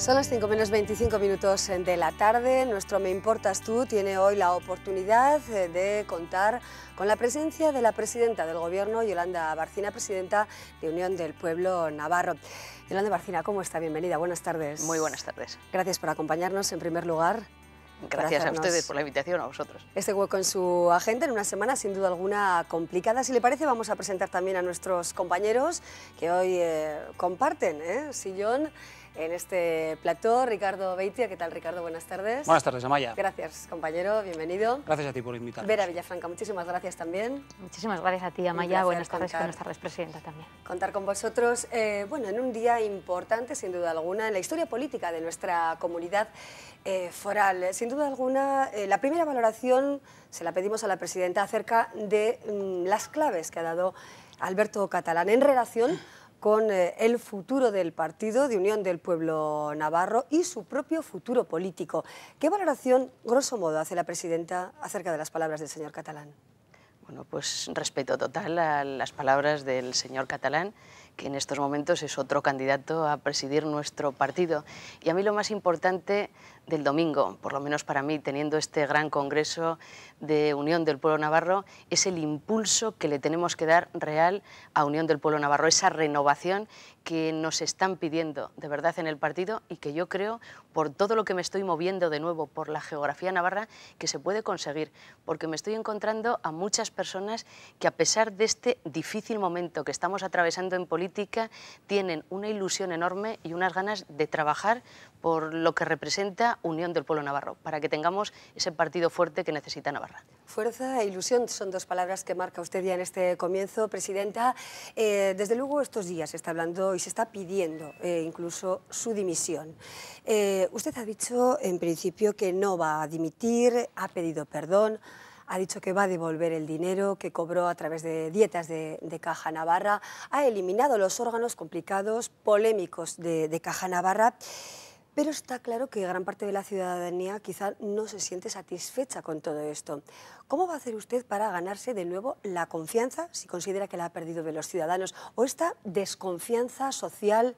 Son las 5 menos 25 minutos de la tarde. Nuestro Me Importas Tú tiene hoy la oportunidad eh, de contar con la presencia de la presidenta del Gobierno, Yolanda Barcina, presidenta de Unión del Pueblo Navarro. Yolanda Barcina, ¿cómo está? Bienvenida, buenas tardes. Muy buenas tardes. Gracias por acompañarnos en primer lugar. Gracias a ustedes por la invitación, a vosotros. Este hueco en su agenda, en una semana sin duda alguna complicada. Si le parece, vamos a presentar también a nuestros compañeros que hoy eh, comparten ¿eh? sillón en este plató. Ricardo Beitia, ¿qué tal Ricardo? Buenas tardes. Buenas tardes, Amaya. Gracias, compañero, bienvenido. Gracias a ti por invitarme. Vera Villafranca, muchísimas gracias también. Muchísimas gracias a ti, Amaya. Buenas tardes, presidenta también. Contar con vosotros, eh, bueno, en un día importante, sin duda alguna, en la historia política de nuestra comunidad eh, foral. Eh, sin duda alguna, la primera valoración se la pedimos a la presidenta acerca de mm, las claves que ha dado Alberto Catalán en relación con eh, el futuro del partido de Unión del Pueblo Navarro y su propio futuro político. ¿Qué valoración, grosso modo, hace la presidenta acerca de las palabras del señor Catalán? Bueno, pues respeto total a las palabras del señor Catalán que en estos momentos es otro candidato a presidir nuestro partido. Y a mí lo más importante del domingo, por lo menos para mí, teniendo este gran Congreso de Unión del Pueblo Navarro, es el impulso que le tenemos que dar real a Unión del Pueblo Navarro, esa renovación que nos están pidiendo de verdad en el partido y que yo creo, por todo lo que me estoy moviendo de nuevo por la geografía navarra, que se puede conseguir, porque me estoy encontrando a muchas personas que a pesar de este difícil momento que estamos atravesando en política, tienen una ilusión enorme y unas ganas de trabajar por lo que representa Unión del Pueblo Navarro, para que tengamos ese partido fuerte que necesita Navarra. Fuerza e ilusión son dos palabras que marca usted ya en este comienzo, Presidenta. Eh, desde luego estos días se está hablando y se está pidiendo eh, incluso su dimisión. Eh, usted ha dicho en principio que no va a dimitir, ha pedido perdón, ha dicho que va a devolver el dinero que cobró a través de dietas de, Caja Navarra, ha eliminado los órganos complicados, polémicos de Caja Navarra. Pero está claro que gran parte de la ciudadanía quizá no se siente satisfecha con todo esto. ¿Cómo va a hacer usted para ganarse de nuevo la confianza, si considera que la ha perdido de los ciudadanos, o esta desconfianza social?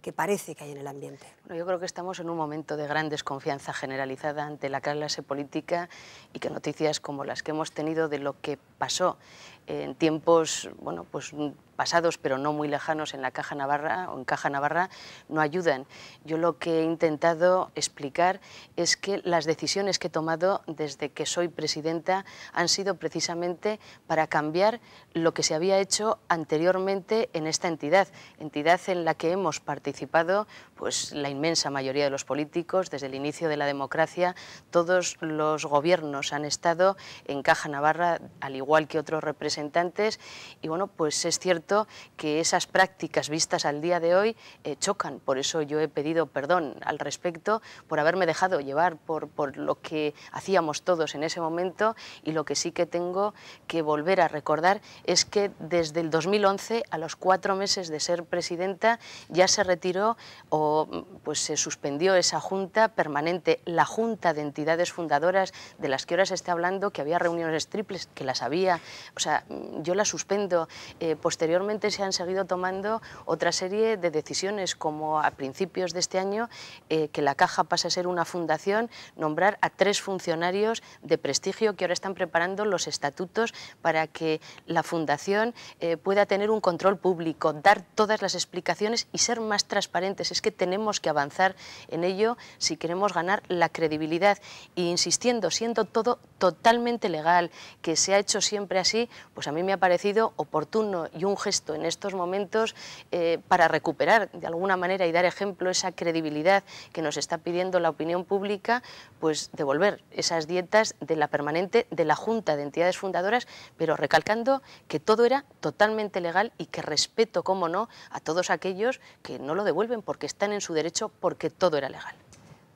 que parece que hay en el ambiente. Bueno, yo creo que estamos en un momento de gran desconfianza generalizada ante la clase política y que noticias como las que hemos tenido de lo que pasó en tiempos, bueno, pues pasados pero no muy lejanos en la Caja Navarra o en Caja Navarra no ayudan. Yo lo que he intentado explicar es que las decisiones que he tomado desde que soy presidenta han sido precisamente para cambiar lo que se había hecho anteriormente en esta entidad, entidad en la que hemos participado pues la inmensa mayoría de los políticos desde el inicio de la democracia, todos los gobiernos han estado en Caja Navarra al igual que otros representantes y bueno, pues es cierto que esas prácticas vistas al día de hoy eh, chocan. Por eso yo he pedido perdón al respecto por haberme dejado llevar por, lo que hacíamos todos en ese momento y lo que sí que tengo que volver a recordar es que desde el 2011, a los cuatro meses de ser presidenta, ya se retiró o mm, pues se suspendió esa junta permanente, la junta de entidades fundadoras de las que ahora se está hablando, que había reuniones triples, que las había, o sea, mm, yo la suspendo eh, posteriormente se han seguido tomando otra serie de decisiones, como a principios de este año, eh, que la Caja pasa a ser una fundación, nombrar a tres funcionarios de prestigio que ahora están preparando los estatutos para que la fundación eh, pueda tener un control público, dar todas las explicaciones y ser más transparentes. Es que tenemos que avanzar en ello si queremos ganar la credibilidad. E insistiendo, siendo todo totalmente legal, que se ha hecho siempre así, pues a mí me ha parecido oportuno y un gesto en estos momentos eh, para recuperar de alguna manera y dar ejemplo esa credibilidad que nos está pidiendo la opinión pública, pues devolver esas dietas de la permanente de la Junta de Entidades Fundadoras, pero recalcando que todo era totalmente legal y que respeto, como no, a todos aquellos que no lo devuelven porque están en su derecho, porque todo era legal.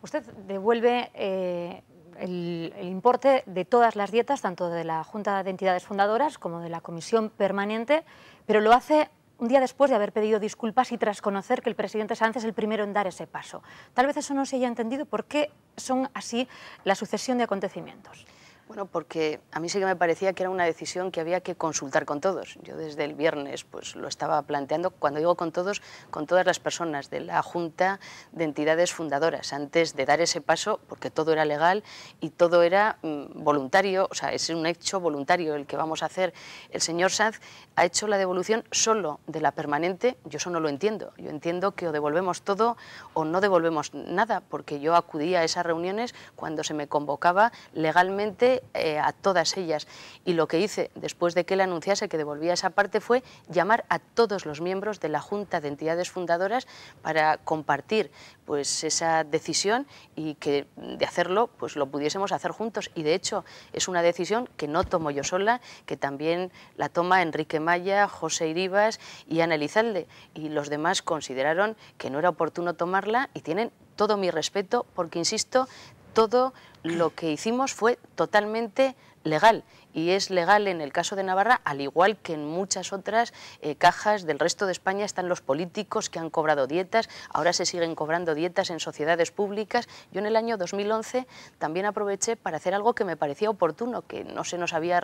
Usted devuelve eh, el, importe de todas las dietas, tanto de la Junta de Entidades Fundadoras como de la Comisión Permanente, pero lo hace un día después de haber pedido disculpas y tras conocer que el presidente Sánchez es el primero en dar ese paso. Tal vez eso no se haya entendido por qué son así la sucesión de acontecimientos. Bueno, porque a mí sí que me parecía que era una decisión que había que consultar con todos. Yo desde el viernes pues, lo estaba planteando, cuando digo con todos, con todas las personas de la Junta de Entidades Fundadoras, antes de dar ese paso, porque todo era legal y todo era mm, voluntario, o sea, es un hecho voluntario el que vamos a hacer. El señor Sanz ha hecho la devolución solo de la permanente, yo eso no lo entiendo. Yo entiendo que o devolvemos todo o no devolvemos nada, porque yo acudía a esas reuniones cuando se me convocaba legalmente eh, a todas ellas. Y lo que hice después de que él anunciase que devolvía esa parte fue llamar a todos los miembros de la Junta de Entidades Fundadoras para compartir pues, esa decisión y que de hacerlo pues, lo pudiésemos hacer juntos. Y de hecho es una decisión que no tomo yo sola, que también la toma Enrique Maya, José Iribas y Ana Elizalde. Y los demás consideraron que no era oportuno tomarla y tienen todo mi respeto porque, insisto, todo lo que hicimos fue totalmente legal y es legal en el caso de Navarra, al igual que en muchas otras eh, cajas del resto de España están los políticos que han cobrado dietas, ahora se siguen cobrando dietas en sociedades públicas. Yo en el año 2011 también aproveché para hacer algo que me parecía oportuno, que no se nos había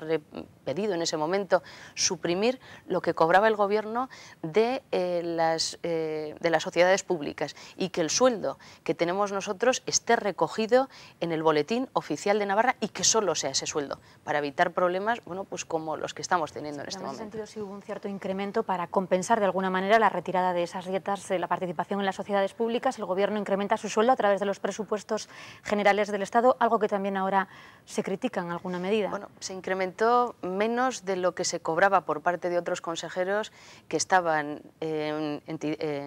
pedido en ese momento, suprimir lo que cobraba el gobierno de, eh, las, eh, de las sociedades públicas y que el sueldo que tenemos nosotros esté recogido en el boletín oficial de Navarra y que solo sea ese sueldo, para evitar problemas bueno, pues como los que estamos teniendo en este momento. En ese sentido, sí hubo un cierto incremento para compensar de alguna manera la retirada de esas dietas, la participación en las sociedades públicas. El Gobierno incrementa su sueldo a través de los presupuestos generales del Estado, algo que también ahora se critica en alguna medida. Bueno, se incrementó menos de lo que se cobraba por parte de otros consejeros que estaban en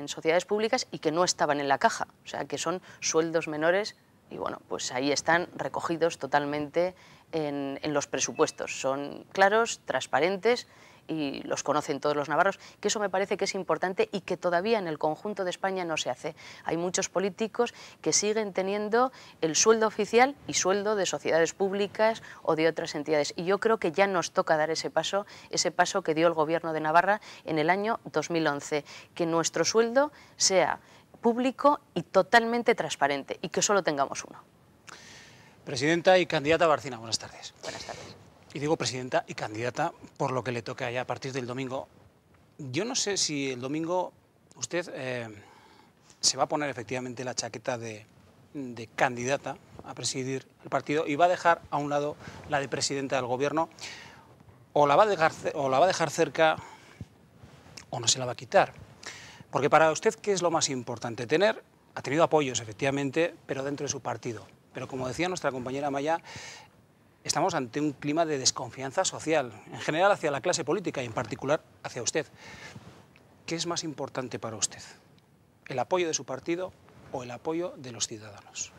sociedades públicas y que no estaban en la caja, o sea, que son sueldos menores y bueno, pues ahí están recogidos totalmente en, los presupuestos. Son claros, transparentes y los conocen todos los navarros, que eso me parece que es importante y que todavía en el conjunto de España no se hace. Hay muchos políticos que siguen teniendo el sueldo oficial y sueldo de sociedades públicas o de otras entidades. Y yo creo que ya nos toca dar ese paso, ese paso que dio el Gobierno de Navarra en el año 2011, que nuestro sueldo sea público y totalmente transparente y que solo tengamos uno. Presidenta y candidata Barcina, buenas tardes. Buenas tardes. Y digo presidenta y candidata por lo que le toca ya a partir del domingo. Yo no sé si el domingo usted eh, se va a poner efectivamente la chaqueta de, de candidata a presidir el partido y va a dejar a un lado la de presidenta del gobierno o la va a dejar, o la va a dejar cerca o no se la va a quitar. Porque para usted, ¿qué es lo más importante? Tener, ha tenido apoyos, efectivamente, pero dentro de su partido. Pero como decía nuestra compañera Maya, estamos ante un clima de desconfianza social, en general hacia la clase política y en particular hacia usted. ¿Qué es más importante para usted? ¿El apoyo de su partido o el apoyo de los ciudadanos?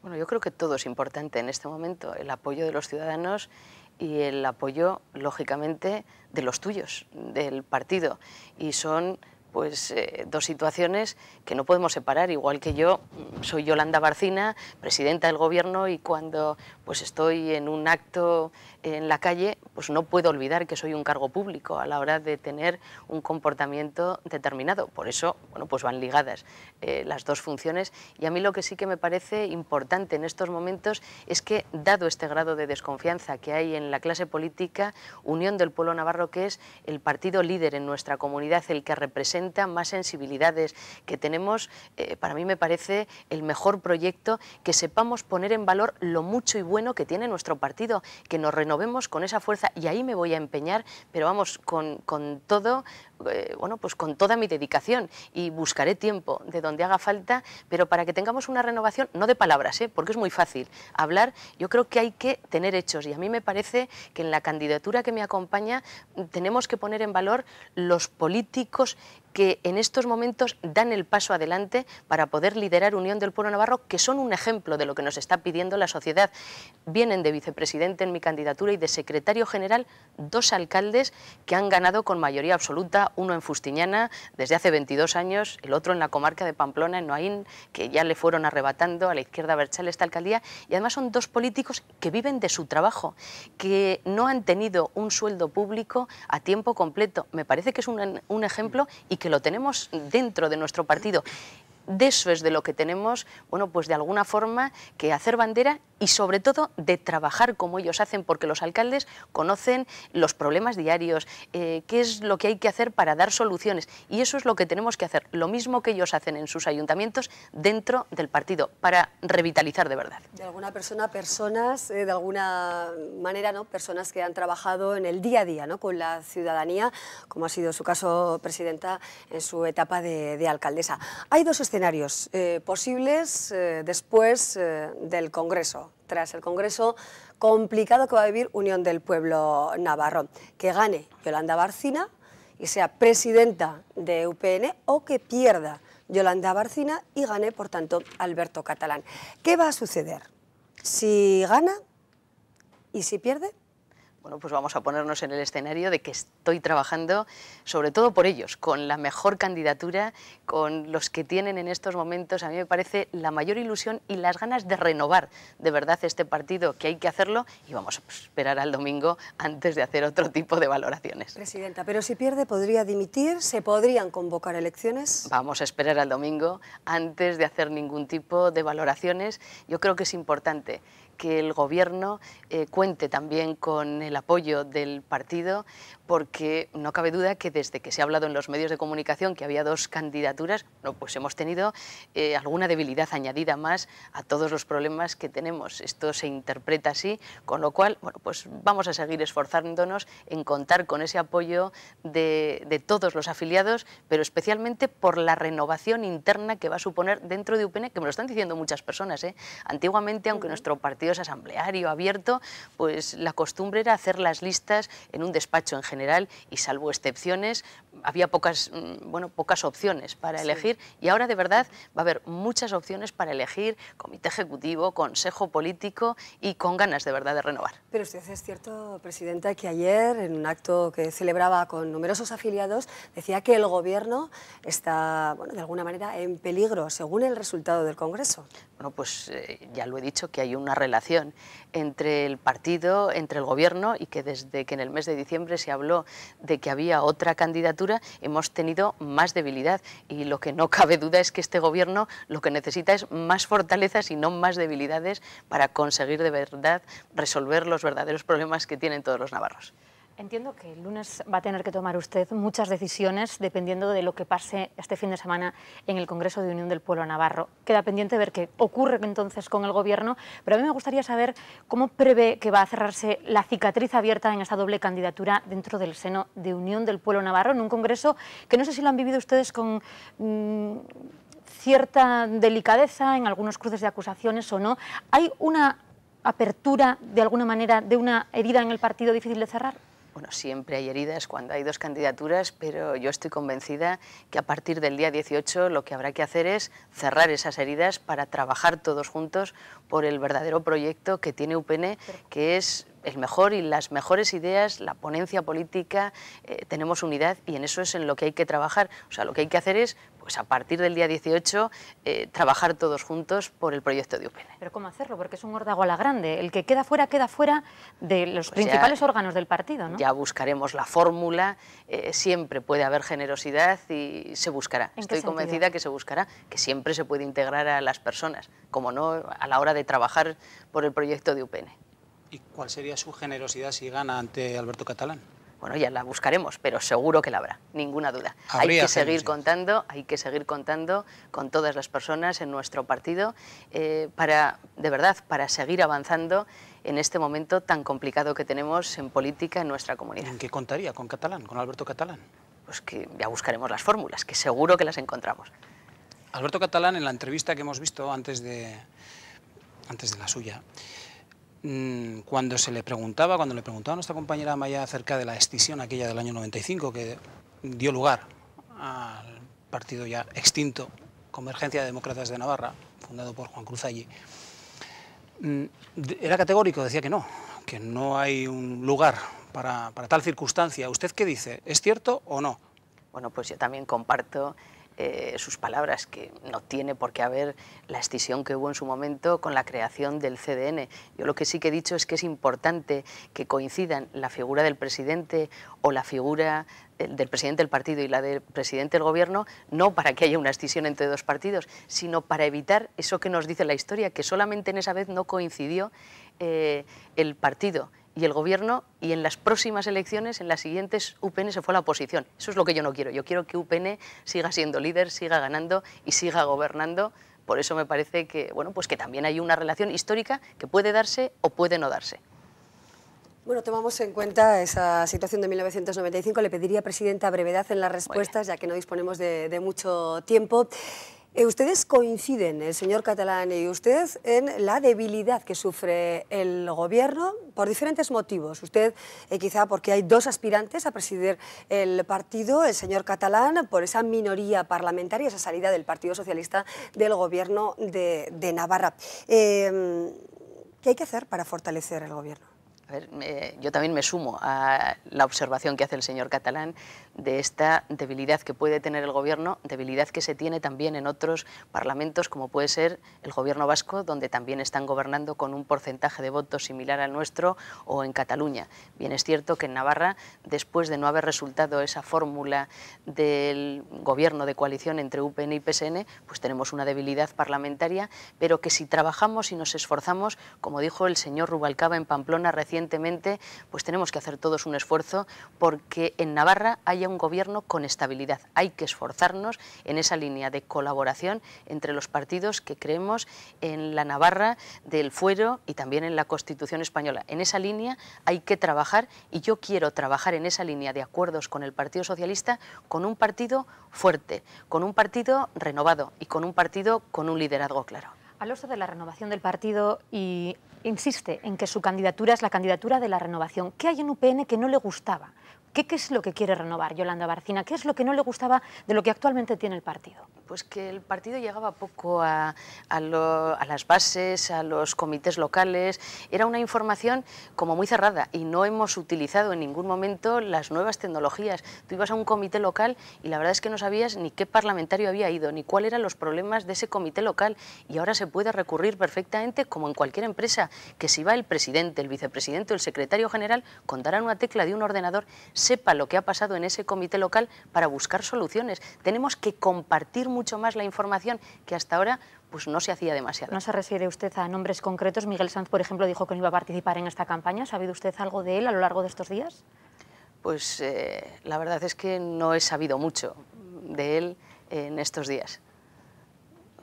Bueno, yo creo que todo es importante en este momento, el apoyo de los ciudadanos y el apoyo, lógicamente, de los tuyos, del partido. Y son pues eh, dos situaciones que no podemos separar, igual que yo mm, soy Yolanda Barcina, presidenta del gobierno y cuando pues estoy en un acto en la calle, pues no puedo olvidar que soy un cargo público a la hora de tener un comportamiento determinado. Por eso, bueno, pues van ligadas eh, las dos funciones. Y a mí lo que sí que me parece importante en estos momentos es que, dado este grado de desconfianza que hay en la clase política, Unión del Pueblo Navarro, que es el partido líder en nuestra comunidad, el que representa más sensibilidades, que tenemos, eh, para mí me parece el mejor proyecto, que sepamos poner en valor lo mucho y bueno bueno que tiene nuestro partido, que nos renovemos con esa fuerza y ahí me voy a empeñar, pero vamos, con, con todo, eh, bueno, pues con toda mi dedicación y buscaré tiempo de donde haga falta, pero para que tengamos una renovación, no de palabras, ¿eh? porque es muy fácil hablar, yo creo que hay que tener hechos y a mí me parece que en la candidatura que me acompaña tenemos que poner en valor los políticos que en estos momentos dan el paso adelante para poder liderar Unión del Pueblo Navarro, que son un ejemplo de lo que nos está pidiendo la sociedad. Vienen de vicepresidente en mi candidatura y de secretario general dos alcaldes que han ganado con mayoría absoluta, uno en Fustiñana desde hace 22 años, el otro en la comarca de Pamplona, en Noaín, que ya le fueron arrebatando a la izquierda Berchal esta alcaldía, y además son dos políticos que viven de su trabajo, que no han tenido un sueldo público a tiempo completo. Me parece que es un, un ejemplo y que que lo tenemos dentro de nuestro partido. De eso es de lo que tenemos, bueno, pues de alguna forma que hacer bandera y sobre todo de trabajar como ellos hacen, porque los alcaldes conocen los problemas diarios, eh, qué es lo que hay que hacer para dar soluciones. Y eso es lo que tenemos que hacer, lo mismo que ellos hacen en sus ayuntamientos dentro del partido, para revitalizar de verdad. De alguna persona, personas, eh, de alguna manera, ¿no? personas que han trabajado en el día a día ¿no? con la ciudadanía, como ha sido su caso, presidenta, en su etapa de, alcaldesa. Hay dos escenarios eh, posibles después del Congreso tras el Congreso complicado que va a vivir Unión del Pueblo Navarro. Que gane Yolanda Barcina y sea presidenta de UPN o que pierda Yolanda Barcina y gane, por tanto, Alberto Catalán. ¿Qué va a suceder si gana y si pierde? bueno, pues vamos a ponernos en el escenario de que estoy trabajando sobre todo por ellos, con la mejor candidatura, con los que tienen en estos momentos, a mí me parece la mayor ilusión y las ganas de renovar de verdad este partido, que hay que hacerlo y vamos a esperar al domingo antes de hacer otro tipo de valoraciones. Presidenta, pero si pierde podría dimitir, se podrían convocar elecciones. Vamos a esperar al domingo antes de hacer ningún tipo de valoraciones. Yo creo que es importante que el Gobierno eh, cuente también con el apoyo del partido porque no cabe duda que desde que se ha hablado en los medios de comunicación que había dos candidaturas, pues hemos tenido eh, alguna debilidad añadida más a todos los problemas que tenemos. Esto se interpreta así, con lo cual, bueno, pues vamos a seguir esforzándonos en contar con ese apoyo de, todos los afiliados, pero especialmente por la renovación interna que va a suponer dentro de UPN, que me lo están diciendo muchas personas. ¿eh? Antiguamente, aunque nuestro partido es asambleario, abierto, pues la costumbre era hacer las listas en un despacho en general general y salvo excepciones había pocas, mm, bueno, pocas opciones para elegir y ahora de verdad va a haber muchas opciones para elegir comité ejecutivo, consejo político y con ganas de verdad de renovar. Pero usted es cierto, Presidenta, que ayer en un acto que celebraba con numerosos afiliados decía que el Gobierno está, bueno, de alguna manera en peligro según el resultado del Congreso. Bueno, pues eh, ya lo he dicho que hay una relación entre el partido, entre el Gobierno y que desde que en el mes de diciembre se habló de que había otra candidatura, hemos tenido más debilidad. Y lo que no cabe duda es que este gobierno lo que necesita es más fortalezas y no más debilidades para conseguir de verdad resolver los verdaderos problemas que tienen todos los navarros. Entiendo que el lunes va a tener que tomar usted muchas decisiones dependiendo de lo que pase este fin de semana en el Congreso de Unión del Pueblo Navarro. Queda pendiente ver qué ocurre entonces con el Gobierno, pero a mí me gustaría saber cómo prevé que va a cerrarse la cicatriz abierta en esta doble candidatura dentro del seno de Unión del Pueblo Navarro, en un Congreso que no sé si lo han vivido ustedes con... Mm, cierta delicadeza en algunos cruces de acusaciones o no. ¿Hay una apertura de alguna manera de una herida en el partido difícil de cerrar? Bueno, siempre hay heridas cuando hay dos candidaturas, pero yo estoy convencida que a partir del día 18 lo que habrá que hacer es cerrar esas heridas para trabajar todos juntos por el verdadero proyecto que tiene UPN, que es el mejor y las mejores ideas, la ponencia política, eh, tenemos unidad y en eso es en lo que hay que trabajar. O sea, lo que hay que hacer es pues a partir del día 18 eh, trabajar todos juntos por el proyecto de UPN. Pero ¿cómo hacerlo? Porque es un hordago a la grande. El que queda fuera, queda fuera de los principales órganos del partido, Ya buscaremos la fórmula, eh, siempre puede haber generosidad y se buscará. Estoy convencida que se buscará, que siempre se puede integrar a las personas, como no a la hora de trabajar por el proyecto de UPN. ¿Y cuál sería su generosidad si gana ante Alberto Catalán? bueno, ya la buscaremos, pero seguro que la habrá, ninguna duda. hay que seguir contando, hay que seguir contando con todas las personas en nuestro partido eh, para, de verdad, para seguir avanzando en este momento tan complicado que tenemos en política en nuestra comunidad. ¿En qué contaría con Catalán, con Alberto Catalán? Pues que ya buscaremos las fórmulas, que seguro que las encontramos. Alberto Catalán, en la entrevista que hemos visto antes de, antes de la suya, Mm, cuando se le preguntaba, cuando le preguntaba a nuestra compañera Maya acerca de la extisión aquella del año 95 que dio lugar al partido ya extinto Convergencia de Demócratas de Navarra, fundado por Juan Cruz allí, mm, era categórico, decía que no, que no hay un lugar para, para tal circunstancia. ¿Usted qué dice? ¿Es cierto o no? Bueno, pues yo también comparto eh, sus palabras, que no tiene por qué haber la escisión que hubo en su momento con la creación del CDN. Yo lo que sí que he dicho es que es importante que coincidan la figura del presidente o la figura eh, del presidente del partido y la del presidente del gobierno, no para que haya una escisión entre dos partidos, sino para evitar eso que nos dice la historia, que solamente en esa vez no coincidió eh, el partido y el gobierno y en las próximas elecciones, en las siguientes, UPN se fue a la oposición. Eso es lo que yo no quiero. Yo quiero que UPN siga siendo líder, siga ganando y siga gobernando. Por eso me parece que, bueno, pues que también hay una relación histórica que puede darse o puede no darse. Bueno, tomamos en cuenta esa situación de 1995. Le pediría, Presidenta, brevedad en las respuestas, ya que no disponemos de, de mucho tiempo. Eh, ustedes coinciden, el señor Catalán y usted, en la debilidad que sufre el gobierno por diferentes motivos. Usted eh, quizá porque hay dos aspirantes a presidir el partido, el señor Catalán por esa minoría parlamentaria, esa salida del Partido Socialista del gobierno de, Navarra. Eh, ¿Qué hay que hacer para fortalecer el gobierno? A ver, yo también me sumo a la observación que hace el señor Catalán de esta debilidad que puede tener el gobierno, debilidad que se tiene también en otros parlamentos, como puede ser el gobierno vasco, donde también están gobernando con un porcentaje de votos similar al nuestro, o en Cataluña. Bien es cierto que en Navarra, después de no haber resultado esa fórmula del gobierno de coalición entre UPN y PSN, pues tenemos una debilidad parlamentaria, pero que si trabajamos y nos esforzamos, como dijo el señor Rubalcaba en Pamplona recién, evidentemente pues tenemos que hacer todos un esfuerzo porque en Navarra haya un gobierno con estabilidad. Hay que esforzarnos en esa línea de colaboración entre los partidos que creemos en la Navarra del fuero y también en la Constitución española. En esa línea hay que trabajar y yo quiero trabajar en esa línea de acuerdos con el Partido Socialista, con un partido fuerte, con un partido renovado y con un partido con un liderazgo claro. Al de la renovación del partido y insiste en que su candidatura es la candidatura de la renovación. ¿Qué hay en UPN que no le gustaba? ¿Qué, es lo que quiere renovar Yolanda Barcina? ¿Qué es lo que no le gustaba de lo que actualmente tiene el partido? Pues que el partido llegaba poco a, las bases, a los comités locales. Era una información como muy cerrada y no hemos utilizado en ningún momento las nuevas tecnologías. Tú ibas a un comité local y la verdad es que no sabías ni qué parlamentario había ido, ni cuáles eran los problemas de ese comité local. Y ahora se puede recurrir perfectamente, como en cualquier empresa, que si va el presidente, el vicepresidente o el secretario general, contarán una tecla de un ordenador, sepa lo que ha pasado en ese comité local para buscar soluciones. Tenemos que compartir mucho más la información que hasta ahora pues no se hacía demasiado. ¿No se refiere usted a nombres concretos? Miguel Sanz, por ejemplo, dijo que no iba a participar en esta campaña. ¿Ha sabido usted algo de él a lo largo de estos días? Pues eh, la verdad es que no he sabido mucho de él en estos días.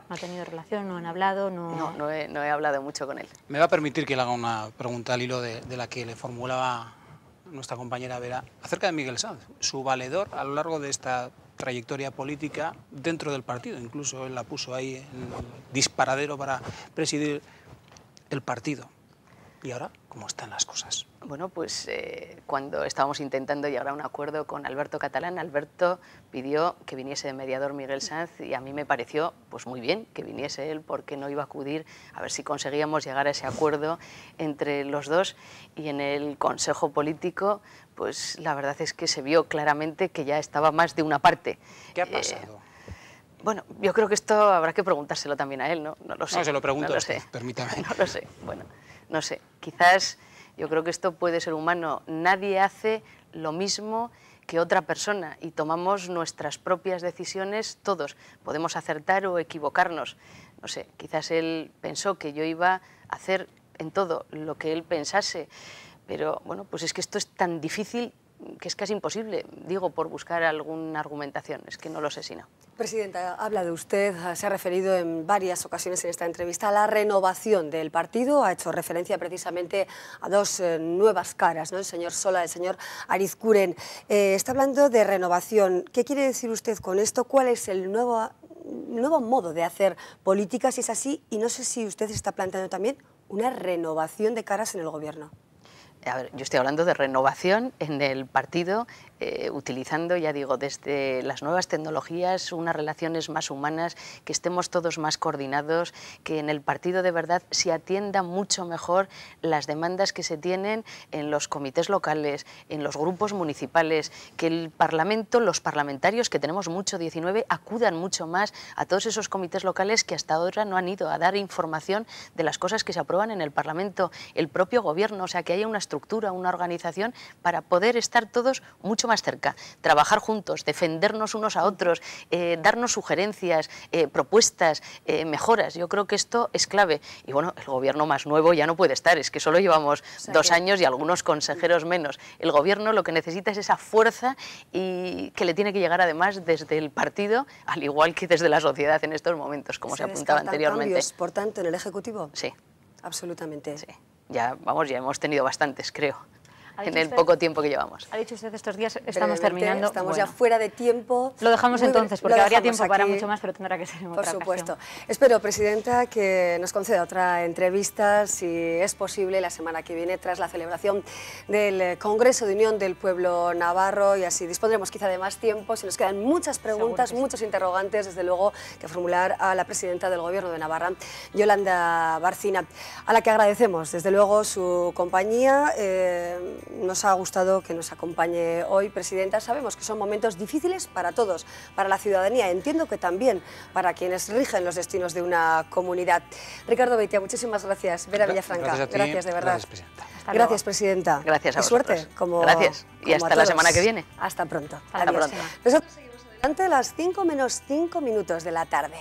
¿No ha tenido relación? ¿No han hablado? No... No, no, he, hablado mucho con él. Me va a permitir que le haga una pregunta al hilo de, de la que le formulaba nuestra compañera Vera acerca de Miguel Sanz, su valedor a lo largo de esta trayectoria política dentro del partido. Incluso él la puso ahí en disparadero para presidir el partido. ¿Y ahora cómo están las cosas? Bueno, pues eh, cuando estábamos intentando llegar a un acuerdo con Alberto Catalán, Alberto pidió que viniese de mediador Miguel Sanz y a mí me pareció pues muy bien que viniese él porque no iba a acudir a ver si conseguíamos llegar a ese acuerdo entre los dos y en el Consejo Político pues la verdad es que se vio claramente que ya estaba más de una parte. ¿Qué ha eh, pasado? bueno, yo creo que esto habrá que preguntárselo también a él, ¿no? No lo sé. No, se lo pregunto, permítame. No lo sé, bueno no sé, quizás yo creo que esto puede ser humano. Nadie hace lo mismo que otra persona y tomamos nuestras propias decisiones todos. Podemos acertar o equivocarnos. No sé, quizás él pensó que yo iba a hacer en todo lo que él pensase, pero bueno, pues es que esto es tan difícil, que es casi imposible, digo, por buscar alguna argumentación, es que no lo sé si no. Presidenta, habla de usted, ah, se ha referido en varias ocasiones en esta entrevista a la renovación del partido, ha hecho referencia precisamente a dos eh, nuevas caras, ¿no? el señor Sola, el señor Arizcuren. Eh, está hablando de renovación, ¿qué quiere decir usted con esto? ¿Cuál es el nuevo, nuevo modo de hacer política, si es así? Y no sé si usted está planteando también una renovación de caras en el gobierno a ver, yo estoy hablando de renovación en el partido eh, utilizando, ya digo, desde las nuevas tecnologías, unas relaciones más humanas, que estemos todos más coordinados, que en el partido de verdad se atienda mucho mejor las demandas que se tienen en los comités locales, en los grupos municipales, que el Parlamento, los parlamentarios, que tenemos mucho, 19, acudan mucho más a todos esos comités locales que hasta ahora no han ido a dar información de las cosas que se aprueban en el Parlamento, el propio Gobierno, o sea, que haya una estructura, una organización para poder estar todos mucho más más cerca, trabajar juntos, defendernos unos a otros, eh, darnos sugerencias, eh, propuestas, eh, mejoras. Yo creo que esto es clave. Y bueno, el gobierno más nuevo ya no puede estar, es que solo llevamos dos años y algunos consejeros menos. El gobierno lo que necesita es esa fuerza y que le tiene que llegar además desde el partido, al igual que desde la sociedad en estos momentos, como se, apuntaba anteriormente. Cambios, por tanto, en el Ejecutivo? Sí. Absolutamente. Sí. Ya, vamos, ya hemos tenido bastantes, creo en el poco tiempo que llevamos. Ha dicho usted estos días estamos terminando. Estamos ya fuera de tiempo. Lo dejamos entonces, porque habría tiempo para mucho más, pero tendrá que ser en otra Por supuesto. Espero, Presidenta, que nos conceda otra entrevista, si es posible, la semana que viene, tras la celebración del eh, Congreso de Unión del Pueblo Navarro, y así dispondremos quizá de más tiempo, si nos quedan muchas preguntas, muchos interrogantes, desde luego, que formular a la Presidenta del Gobierno de Navarra, Yolanda Barcina, a la que agradecemos, desde luego, su compañía. Eh, nos ha gustado que nos acompañe hoy, Presidenta. Sabemos que son momentos difíciles para todos, para la ciudadanía, entiendo que también para quienes rigen los destinos de una comunidad. Ricardo Beitia, muchísimas gracias. Vera Villafranca, gracias, de verdad. Gracias, Presidenta. gracias, Presidenta. Gracias a suerte. Como, gracias. Y hasta la semana que viene. Hasta pronto. Hasta pronto. Nosotros seguimos adelante las 5 menos 5 minutos de la tarde.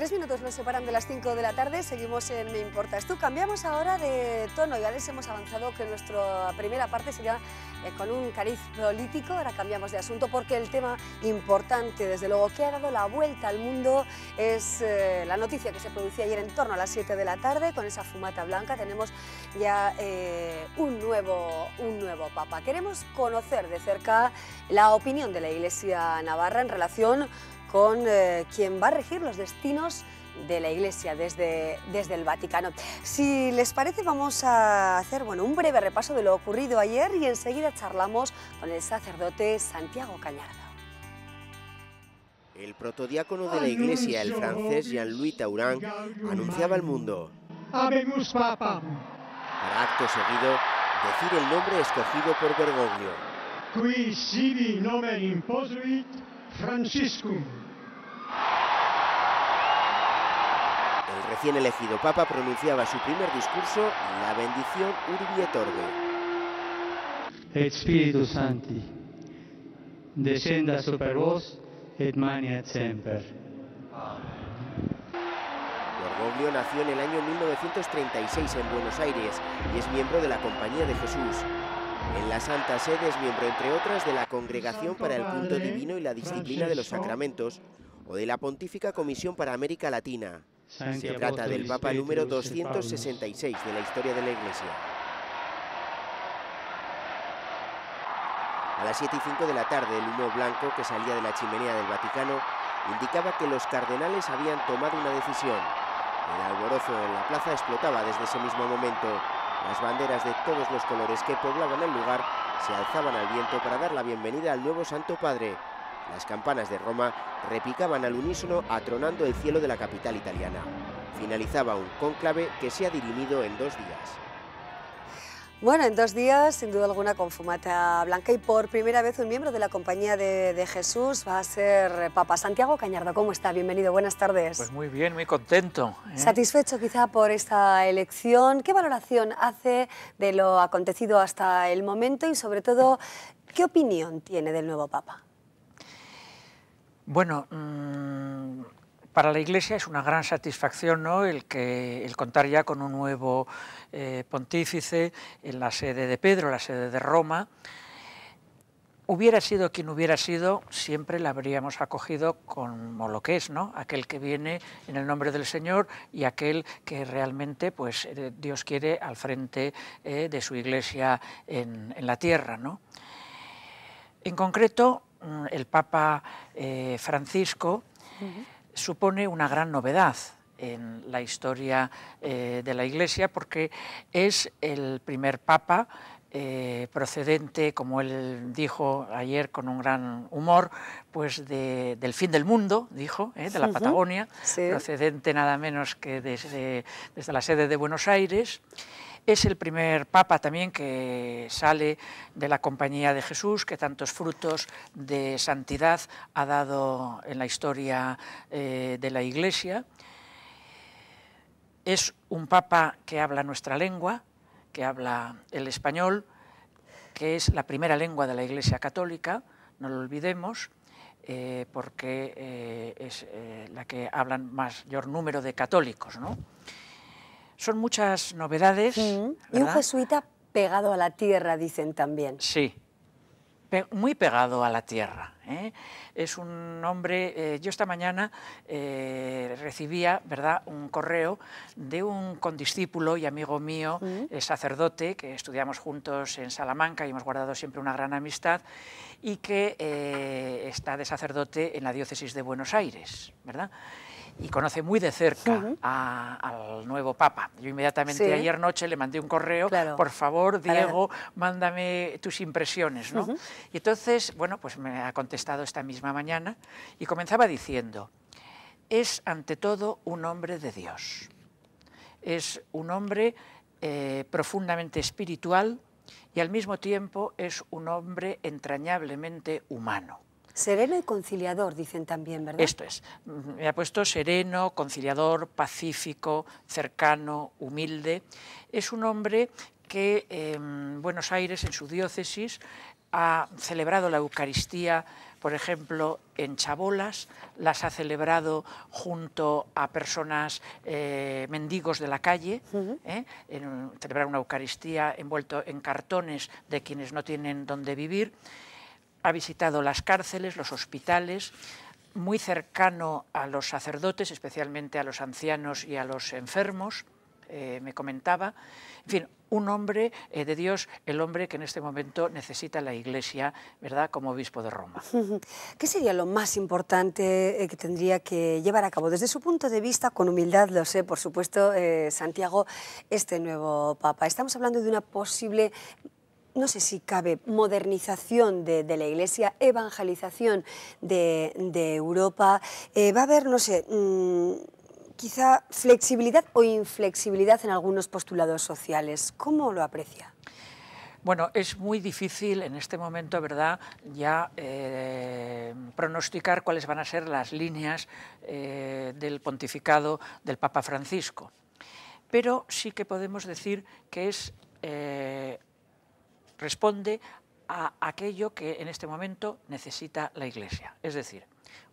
Tres minutos nos separan de las cinco de la tarde, seguimos en Me Importas Tú. Cambiamos ahora de tono, ya les hemos avanzado que nuestra primera parte sería eh, con un cariz político, ahora cambiamos de asunto porque el tema importante, desde luego, que ha dado la vuelta al mundo es eh, la noticia que se producía ayer en torno a las 7 de la tarde con esa fumata blanca. Tenemos ya eh, un, nuevo, un nuevo papa. Queremos conocer de cerca la opinión de la Iglesia Navarra en relación con eh, quien va a regir los destinos de la Iglesia desde, desde el Vaticano. Si les parece, vamos a hacer bueno, un breve repaso de lo ocurrido ayer y enseguida charlamos con el sacerdote Santiago Cañardo. El protodiácono de la Iglesia, el francés Jean-Louis Tauran anunciaba al mundo. Para acto seguido, decir el nombre escogido por Bergoglio. Qui sibi nomen imposuit Franciscum. recién elegido Papa pronunciaba su primer discurso, la bendición Urbi et Santi, vos et semper. nació en el año 1936 en Buenos Aires y es miembro de la Compañía de Jesús. En la Santa Sede es miembro, entre otras, de la Congregación para el Culto Divino y la Disciplina de los Sacramentos o de la Pontífica Comisión para América Latina. Se trata del Papa número 266 de la historia de la Iglesia. A las 7 y 5 de la tarde, el humo blanco que salía de la chimenea del Vaticano indicaba que los cardenales habían tomado una decisión. El alborozo en la plaza explotaba desde ese mismo momento. Las banderas de todos los colores que poblaban el lugar se alzaban al viento para dar la bienvenida al nuevo Santo Padre. Las campanas de Roma repicaban al unísono atronando el cielo de la capital italiana. Finalizaba un cónclave que se ha dirimido en dos días. Bueno, en dos días, sin duda alguna, con fumata blanca y por primera vez un miembro de la Compañía de, Jesús va a ser eh, Papa Santiago Cañardo. ¿Cómo está? Bienvenido, buenas tardes. Pues muy bien, muy contento. ¿eh? Satisfecho quizá por esta elección. ¿Qué valoración hace de lo acontecido hasta el momento y sobre todo, qué opinión tiene del nuevo Papa? Bueno, mm, para la Iglesia es una gran satisfacción ¿no? el, que, el contar ya con un nuevo eh, pontífice en la sede de Pedro, la sede de Roma. Hubiera sido quien hubiera sido, siempre la habríamos acogido como lo que es, ¿no? Aquel que viene en el nombre del Señor y aquel que realmente, pues, eh, Dios quiere al frente eh, de su iglesia en, en la tierra, ¿no? En concreto, Mm, el Papa eh, Francisco supone una gran novedad en la historia eh, de la Iglesia porque es el primer Papa eh, procedente, como él dijo ayer con un gran humor, pues del fin del mundo, dijo, de la Patagonia, procedente nada menos que desde, desde la sede de Buenos Aires. Es el primer papa también que sale de la compañía de Jesús, que tantos frutos de santidad ha dado en la historia eh, de la Iglesia. Es un papa que habla nuestra lengua, que habla el español, que es la primera lengua de la Iglesia Católica, no lo olvidemos, eh, porque eh, es la que hablan mayor número de católicos. ¿no? Son muchas novedades. Y un jesuita pegado a la tierra, dicen también. Sí, muy pegado a la tierra. ¿eh? Es un hombre, eh, yo esta mañana eh, recibía ¿verdad? un correo de un condiscípulo y amigo mío, sacerdote, que estudiamos juntos en Salamanca y hemos guardado siempre una gran amistad, y que está de sacerdote en la diócesis de Buenos Aires, ¿verdad?, y conoce muy de cerca al nuevo Papa. Yo inmediatamente ayer noche le mandé un correo, por favor, Diego, mándame tus impresiones. ¿no? Y entonces, bueno, pues me ha contestado esta misma mañana y comenzaba diciendo, es ante todo un hombre de Dios, es un hombre eh, profundamente espiritual y al mismo tiempo es un hombre entrañablemente humano Sereno y conciliador, dicen también, ¿verdad? Esto es. Mm, me ha puesto sereno, conciliador, pacífico, cercano, humilde. Es un hombre que en em, Buenos Aires, en su diócesis, ha celebrado la Eucaristía, por ejemplo, en chabolas, las ha celebrado junto a personas eh, mendigos de la calle, ¿eh? celebrar una Eucaristía envuelto en cartones de quienes no tienen dónde vivir ha visitado las cárceles, los hospitales, muy cercano a los sacerdotes, especialmente a los ancianos y a los enfermos, eh, me comentaba. En fin, un hombre eh, de Dios, el hombre que en este momento necesita la Iglesia, ¿verdad?, como obispo de Roma. ¿Qué sería lo más importante eh, que tendría que llevar a cabo? Desde su punto de vista, con humildad lo sé, por supuesto, Santiago, este nuevo Papa. Estamos hablando de una posible no sé si cabe, modernización de, la Iglesia, evangelización de, Europa. Eh, va a haber, no sé, mm, quizá flexibilidad o inflexibilidad en algunos postulados sociales. ¿Cómo lo aprecia? Bueno, es muy difícil en este momento, ¿verdad?, ya eh, pronosticar cuáles van a ser las líneas eh, del pontificado del Papa Francisco. Pero sí que podemos decir que es responde a aquello que en este momento necesita la Iglesia. Es decir,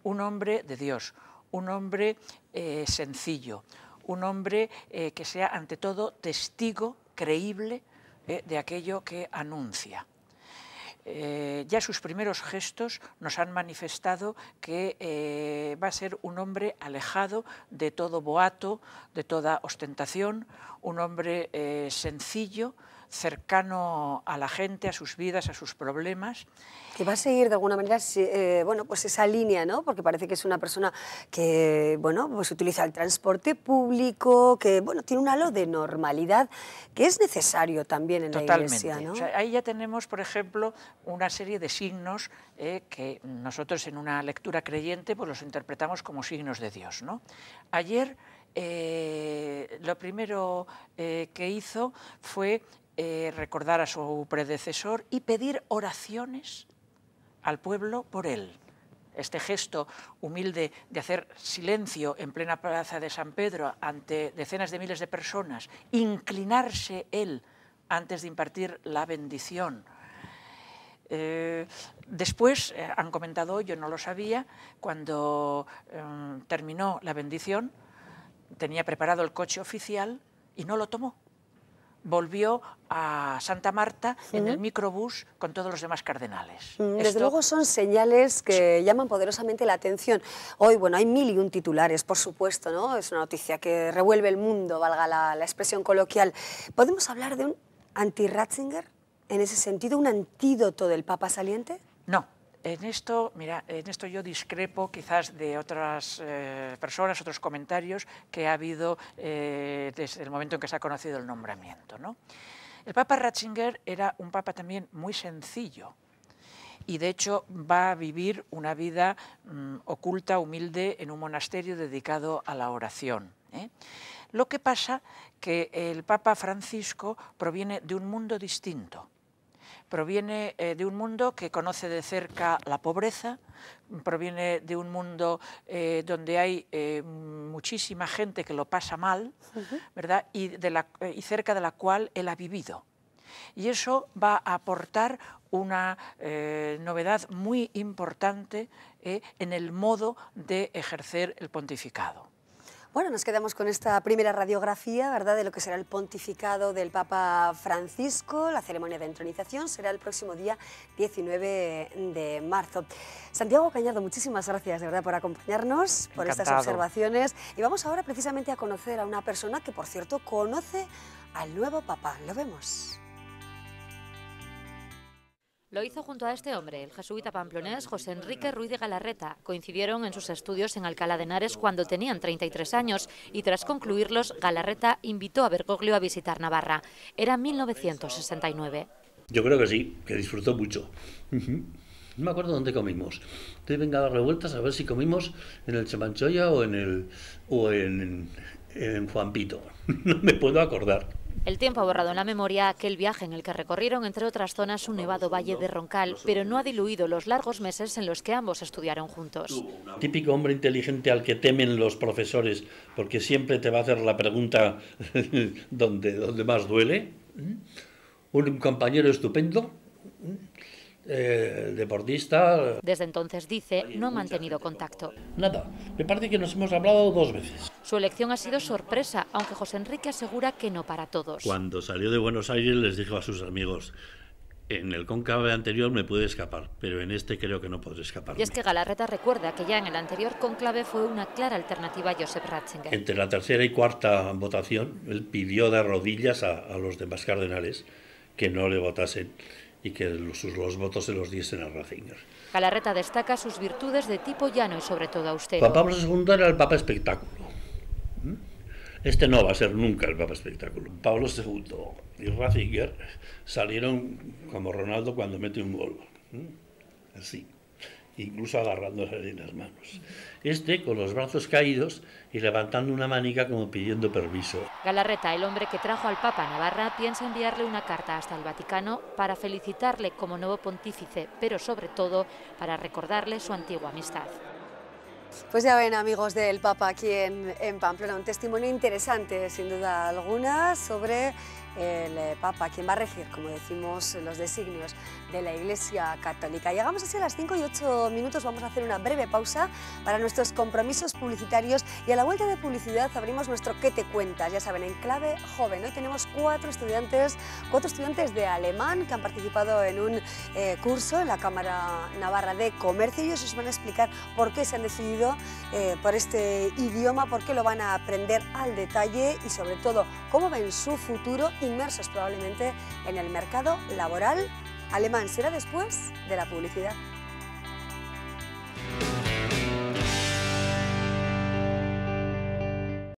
un hombre de Dios, un hombre eh, sencillo, un hombre eh, que sea ante todo testigo creíble eh, de aquello que anuncia. ya sus primeros gestos nos han manifestado que va a ser un hombre alejado de todo boato, de toda ostentación, un hombre sencillo, cercano a la gente, a sus vidas, a sus problemas. Que va a seguir de alguna manera eh, bueno, pues esa línea, ¿no? Porque parece que es una persona que bueno, pues utiliza el transporte público, que bueno, tiene un halo de normalidad que es necesario también en la iglesia. ahí ya tenemos, por ejemplo, una serie de signos eh, que nosotros en una lectura creyente pues los interpretamos como signos de Dios. ¿no? Ayer eh, lo primero que hizo fue eh, recordar a su predecesor y pedir oraciones al pueblo por él. Este gesto humilde de hacer silencio en plena plaza de San Pedro ante decenas de miles de personas, inclinarse él antes de impartir la bendición eh, después, eh, han comentado, yo no lo sabía, cuando em, terminó la bendición, tenía preparado el coche oficial y no lo tomó volvió a Santa Marta en el microbús con todos los demás cardenales. Desde luego son señales que llaman poderosamente la atención. Hoy, bueno, hay mil y un titulares, por supuesto, ¿no? Es una noticia que revuelve el mundo, valga la expresión coloquial. ¿Podemos hablar de un anti-Ratzinger? En ese sentido, ¿un antídoto del Papa saliente? No, en esto, en esto yo discrepo quizás de otras eh, personas, otros comentarios que ha habido eh, desde el momento en que se ha conocido el nombramiento. El Papa Ratzinger era un Papa también muy sencillo, y de hecho va a vivir una vida mm, oculta, humilde, en un monasterio dedicado a la oración. ¿eh? Lo que pasa que el Papa Francisco proviene de un mundo distinto. Proviene eh, de un mundo que conoce de cerca la pobreza, proviene de un mundo eh, donde hay eh, muchísima gente que lo pasa mal, ¿verdad? Y, cerca de la cual él ha vivido. Y eso va a aportar una novedad muy importante en el modo de ejercer el pontificado. Bueno, nos quedamos con esta primera radiografía, ¿verdad?, de lo que será el pontificado del Papa Francisco. La ceremonia de entronización será el próximo día 19 de marzo. Santiago Cañado, muchísimas gracias, de verdad, por acompañarnos, por estas observaciones. Y vamos ahora precisamente a conocer a una persona que, por cierto, conoce al nuevo Papa. Lo vemos. Lo hizo junto a este hombre, el jesuita pamplonés José Enrique Ruiz de Galarreta. Coincidieron en sus estudios en Alcalá de Henares cuando tenían 33 años y tras concluirlos Galarreta invitó a Bergoglio a visitar Navarra. Era 1969. Yo creo que sí, que disfrutó mucho. No me acuerdo dónde comimos. Tengo venga a dar a ver si comimos en el Chamanchoya o en el o en, en Juan Pito. No me puedo acordar. El tiempo ha borrado en la memoria aquel viaje en el que recorrieron, entre otras zonas, un nevado valle de Roncal, pero no ha diluido los largos meses en los que ambos estudiaron juntos. Típico hombre inteligente al que temen los profesores, porque siempre te va a hacer la pregunta donde, donde más duele. ¿Mm? Un compañero estupendo ¿Mm? ...el eh, deportista. Desde entonces dice, no ha mantenido contacto. Nada, me parece que nos hemos hablado dos veces. Su elección ha sido sorpresa, aunque José Enrique asegura que no para todos. Cuando salió de Buenos Aires les dijo a sus amigos, en el cónclave anterior me pude escapar, pero en este creo que no podré escapar. Y es que Galarreta recuerda que ya en el anterior conclave fue una clara alternativa a Josep Ratzinger. Entre la tercera y cuarta votación, él pidió de rodillas a, a los demás cardenales que no le votasen y que los, los votos se los diesen a Ratzinger. Calarreta destaca sus virtudes de tipo llano y sobre todo usted. Juan Pablo II era el Papa espectáculo. ¿Mm? Este no va a ser nunca el Papa espectáculo. Pablo II y Ratzinger salieron como Ronaldo cuando mete un gol. ¿Mm? Así incluso agarrándose de las manos. Este con los brazos caídos y levantando una manica como pidiendo permiso. Galarreta, el hombre que trajo al Papa Navarra, piensa enviarle una carta hasta el Vaticano para felicitarle como nuevo pontífice, pero sobre todo para recordarle su antigua amistad. Pues ya ven amigos del Papa aquí en Pamplona, un testimonio interesante sin duda alguna sobre el eh, Papa, quien va a regir, como decimos, los designios de la Iglesia Católica. Llegamos así a las 5 y 8 minutos, vamos a hacer una breve pausa para nuestros compromisos publicitarios y a la vuelta de publicidad abrimos nuestro ¿Qué te cuentas? Ya saben, en clave joven. Hoy tenemos cuatro estudiantes, cuatro estudiantes de alemán que han participado en un eh, curso en la Cámara Navarra de Comercio y ellos os van a explicar por qué se han decidido eh, por este idioma, por qué lo van a aprender al detalle y sobre todo cómo ven su futuro inmersos probablemente en el mercado laboral alemán. Será después de la publicidad.